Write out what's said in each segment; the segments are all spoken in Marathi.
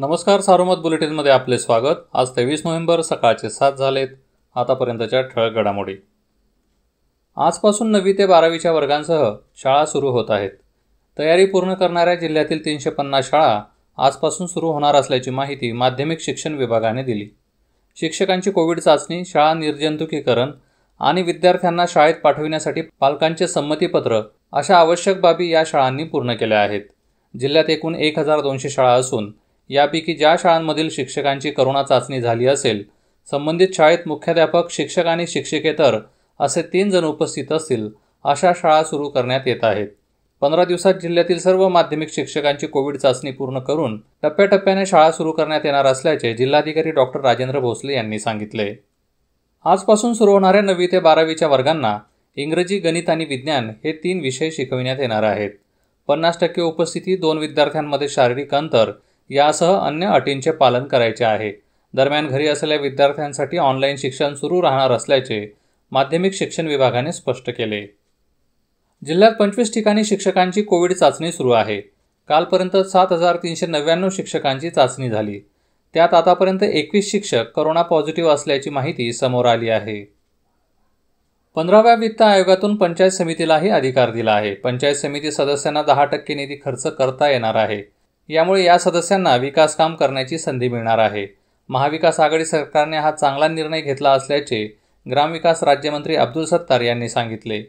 नमस्कार सारोमत बुलेटिनमध्ये आपले स्वागत आज तेवीस नोव्हेंबर सकाळचे सात झालेत आतापर्यंतच्या ठळक घडामोडी आजपासून नववी ते बारावीच्या वर्गांसह शाळा सुरू होत आहेत तयारी पूर्ण करणाऱ्या जिल्ह्यातील तीनशे पन्नास शाळा आजपासून सुरू होणार असल्याची माहिती माध्यमिक शिक्षण विभागाने दिली शिक्षकांची कोविड चाचणी शाळा निर्जंतुकीकरण आणि विद्यार्थ्यांना शाळेत पाठविण्यासाठी पालकांचे संमतीपत्र अशा आवश्यक बाबी या शाळांनी पूर्ण केल्या आहेत जिल्ह्यात एकूण एक हजार दोनशे शाळा असून यापैकी ज्या शाळांमधील शिक्षकांची करोना चाचणी झाली असेल संबंधित शाळेत मुख्याध्यापक शिक्षक आणि शिक्षिकेतर असे तीन जण उपस्थित असतील अशा शाळा सुरू करण्यात येत आहेत पंधरा दिवसात जिल्ह्यातील सर्व माध्यमिक शिक्षकांची कोविड चाचणी पूर्ण करून टप्प्याटप्प्याने शाळा सुरू करण्यात येणार असल्याचे जिल्हाधिकारी डॉक्टर राजेंद्र भोसले यांनी सांगितले आजपासून सुरू होणाऱ्या नववी ते बारावीच्या वर्गांना इंग्रजी गणित आणि विज्ञान हे तीन विषय शिकविण्यात येणार आहेत पन्नास टक्के उपस्थिती दोन विद्यार्थ्यांमध्ये शारीरिक अंतर यासह अन्य अटींचे पालन करायचे आहे दरम्यान घरी असलेल्या विद्यार्थ्यांसाठी ऑनलाईन शिक्षण सुरू राहणार असल्याचे माध्यमिक शिक्षण विभागाने स्पष्ट केले जिल्ह्यात पंचवीस ठिकाणी शिक्षकांची कोविड चाचणी सुरू आहे कालपर्यंत सात हजार तीनशे नव्याण्णव शिक्षकांची चाचणी झाली त्यात आतापर्यंत एकवीस शिक्षक करोना पॉझिटिव्ह असल्याची माहिती समोर आली आहे पंधराव्या वित्त आयोगातून पंचायत समितीलाही अधिकार दिला आहे पंचायत समिती सदस्यांना दहा टक्के निधी खर्च करता येणार आहे यामुळे या सदस्यांना विकासकाम करण्याची संधी मिळणार आहे महाविकास आघाडी सरकारने हा चांगला निर्णय घेतला असल्याचे ग्रामविकास राज्यमंत्री अब्दुल सत्तार यांनी सांगितले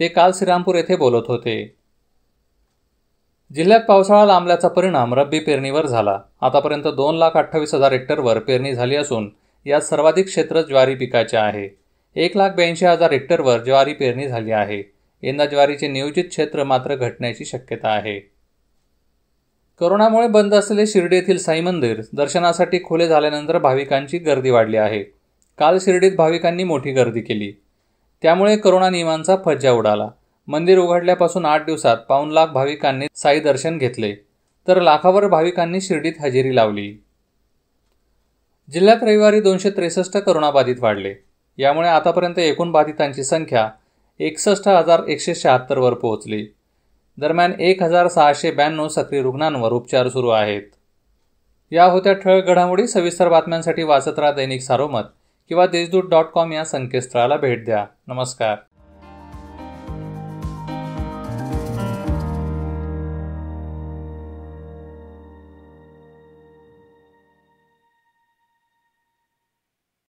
ते काल श्रीरामपूर येथे बोलत होते जिल्ह्यात पावसाळा लांबल्याचा परिणाम रब्बी पेरणीवर झाला आतापर्यंत दोन लाख अठ्ठावीस हजार हेक्टरवर पेरणी झाली असून यात सर्वाधिक क्षेत्र ज्वारी पिकाचे आहे एक लाख ब्याऐंशी हजार हेक्टरवर ज्वारी पेरणी झाली आहे यंदा ज्वारीचे नियोजित क्षेत्र मात्र घटण्याची शक्यता आहे करोनामुळे बंद असलेले शिर्डी येथील साई मंदिर दर्शनासाठी खुले झाल्यानंतर भाविकांची गर्दी वाढली आहे काल शिर्डीत भाविकांनी मोठी गर्दी केली त्यामुळे करोना नियमांचा फज्जा उडाला मंदिर उघडल्यापासून आठ दिवसात पाऊन लाख भाविकांनी साई दर्शन घेतले तर लाखावर भाविकांनी शिर्डीत हजेरी लावली जिल्ह्यात रविवारी दोनशे त्रेसष्ट करोनाबाधित वाढले यामुळे आतापर्यंत एकूण बाधितांची संख्या एकसष्ट हजार एकशे शहात्तरवर पोहोचली दरम्यान एक हजार सहाशे ब्याण्णव सक्रिय रुग्णांवर उपचार सुरू आहेत या होत्या ठळक घडामोडी सविस्तर बातम्यांसाठी वाचत राहा दैनिक सारोमत किंवा देशदूत डॉट कॉम या संकेतस्थळाला भेट द्या नमस्कार